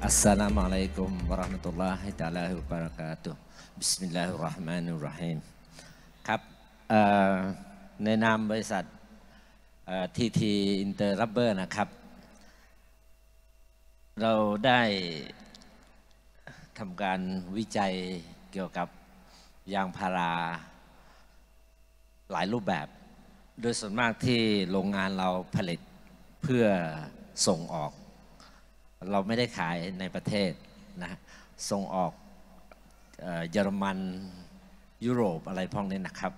Assalamualaikum warahmatullahi taala wabarakatuh Bismillahirrahmanirrahim ครับในนามบริษัททีทีอินเตอร์รับเบอร์นะครับ เราได้ทำการวิจัยเกี่ยวกับยางพาราหลายรูปแบบ โดยส่วนมากที่โรงงานเราผลิตเพื่อส่งออกเราไม่ได้ขายในประเทศนะส่งออกเยอรมันยุโรปอะไรพวกนี้นะครับ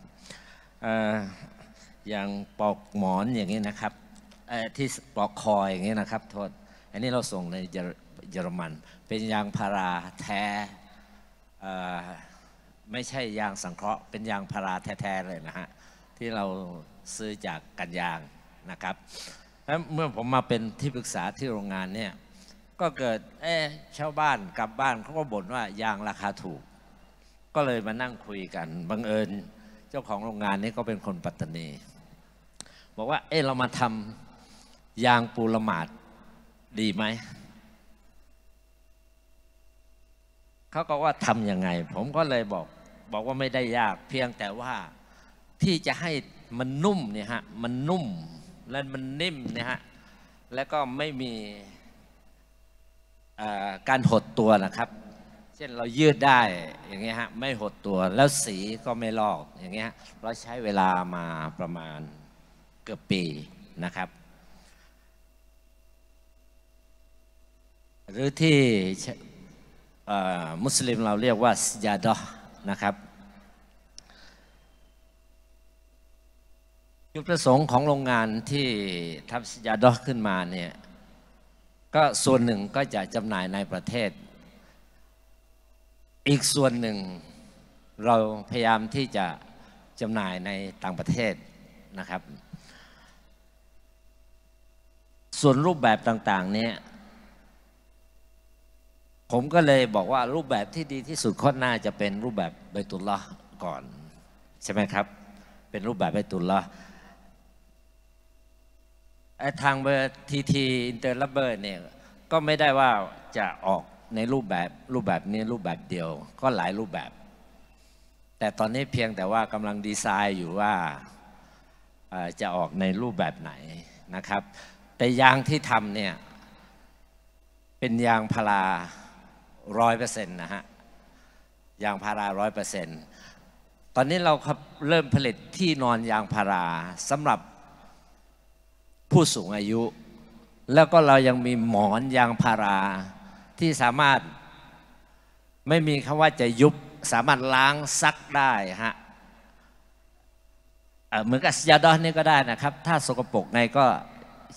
อย่างปอกหมอนอย่างนี้นะครับที่ปอกคอยอย่างนี้นะครับโทษอันนี้เราส่งในเยอรมันเป็นยางพาราแท้ไม่ใช่ยางสังเคราะห์เป็นยางพาราแท้ๆเลยนะฮะที่เราซื้อจากกันยางนะครับ เมื่อผมมาเป็นที่ปรึกษาที่โรงงานเนี่ยก็เกิด เอ๊ชาวบ้านกลับบ้านเขาก็บ่นว่ายางราคาถูก ก็เลยมานั่งคุยกัน บังเอิญ เจ้าของโรงงานนี้ก็เป็นคนปัตตานี บอกว่า เอ๊เรามาทำยางปูละหมาดดีไหม เขาก็ว่าทำยังไง ผมก็เลยบอก บอกว่าไม่ได้ยากเพียงแต่ว่า ที่จะให้มันนุ่มเนี่ยฮะมันนุ่มและมันนิ่มเนี่ยฮะแล้วก็ไม่มีการหดตัวนะครับ เช่นเรายืดได้อย่างเงี้ยฮะไม่หดตัวแล้วสีก็ไม่ลอกอย่างเงี้ยเราใช้เวลามาประมาณเกือบปีนะครับ หรือที่มุสลิมเราเรียกว่าสยาดอนะครับจุดประสงค์ของโรงงานที่ทำสยาดอขึ้นมาเนี่ยก็ส่วนหนึ่งก็จะจำหน่ายในประเทศ อีกส่วนหนึ่งเราพยายามที่จะจำหน่ายในต่างประเทศนะครับ ส่วนรูปแบบต่าง ๆเนี่ยผมก็เลยบอกว่ารูปแบบที่ดีที่สุดข้อหน้าจะเป็นรูปแบบใบตุลละก่อนใช่ไหมครับ เป็นรูปแบบใบตุลละไอทางเบอร์ทีทีอินเตอร์ลับเบอร์เนี่ยก็ไม่ได้ว่าจะออกในรูปแบบรูปแบบนี้รูปแบบเดียวก็หลายรูปแบบ แต่ตอนนี้เพียงแต่ว่ากำลังดีไซน์อยู่ว่าจะออกในรูปแบบไหนนะครับ แต่ยางที่ทำเนี่ยเป็นยางพาราร้อยเปอร์เซ็นต์นะฮะยางพาราร้อยเปอร์เซ็นต์ตอนนี้เราเริ่มผลิตที่นอนยางพาราสำหรับผู้สูงอายุ แล้วก็เรายังมีหมอนยางพาราที่สามารถไม่มีคำว่าจะยุบสามารถล้างซักได้ฮะเหมือนกับยาดอนนี่ก็ได้นะครับ ถ้าสกปรกในก็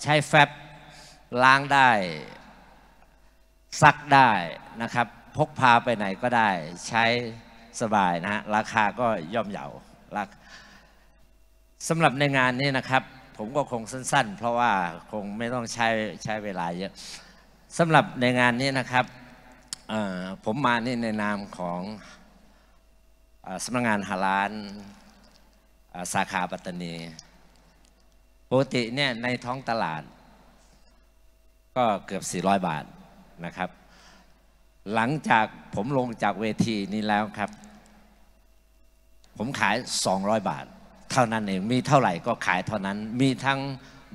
ใช้แฟบล้างได้ ซักได้นะครับ พกพาไปไหนก็ได้ ใช้สบายนะฮะราคาก็ย่อมเยาวสำหรับในงานนี้นะครับผมก็คงสั้นๆ เพราะว่าคงไม่ต้องใช้ใช้เวลาเยอะสำหรับในงานนี้นะครับผมมานี่ในนามของสำนักงานฮาลาน สาขาปัตตานีปกติเนี่ยในท้องตลาด ก็เกือบ 400 บาทนะครับ หลังจากผมลงจากเวทีนี้แล้วครับ ผมขาย 200 บาทท่านั้นเอง มีเท่าไหร่ก็ขายเท่านั้น มีทั้ง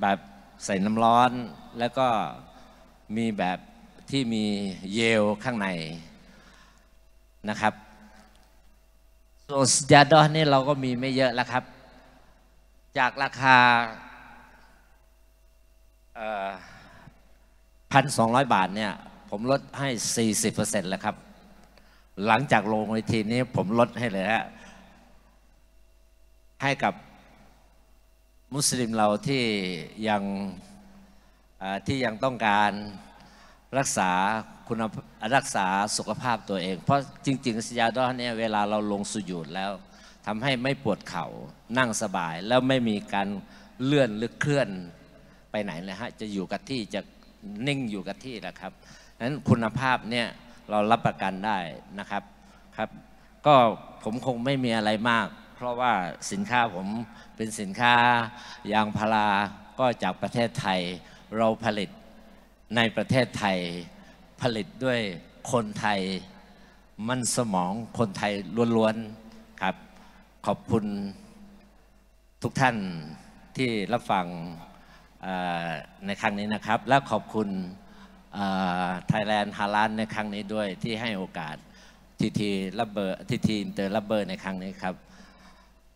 แบบใส่น้ำร้อนแล้วก็มีแบบที่มีเยลข้างในนะครับ ส่วนยาดอนนี่เราก็มีไม่เยอะแล้วครับ จากราคาพันสองร้อยบาทเนี่ย ผมลดให้ 40%แล้วครับ หลังจากลงในทีนี้ผมลดให้เลยฮะให้กับมุสลิมเราที่ยังที่ยังต้องการรักษาคุณรักษาสุขภาพตัวเองเพราะจริงๆสยาดอนเนี่ยเวลาเราลงสุญูดแล้วทำให้ไม่ปวดเขา่านั่งสบาย แล้วไม่มีการเลื่อนหรือเคลื่อนไปไหนเลยฮะจะอยู่กับที่จะนิ่งอยู่กับที่แหละครับนั้นคุณภาพเนี่ยเรารับประกันได้นะครับครับ ก็ผมคงไม่มีอะไรมากพราะว่าสินค้าผมเป็นสินค้ายางพาราก็จากประเทศไทยเราผลิตในประเทศไทยผลิตด้วยคนไทยมันสมองคนไทยล้วนๆครับ ขอบคุณทุกท่านที่รับฟังในครั้งนี้นะครับ และขอบคุณไทยแลนด์ฮาลันในครั้งนี้ด้วยที่ให้โอกาสทีทีรับเบอร์ทีทีอินเตอร์รับเบอร์ในครั้งนี้ครับ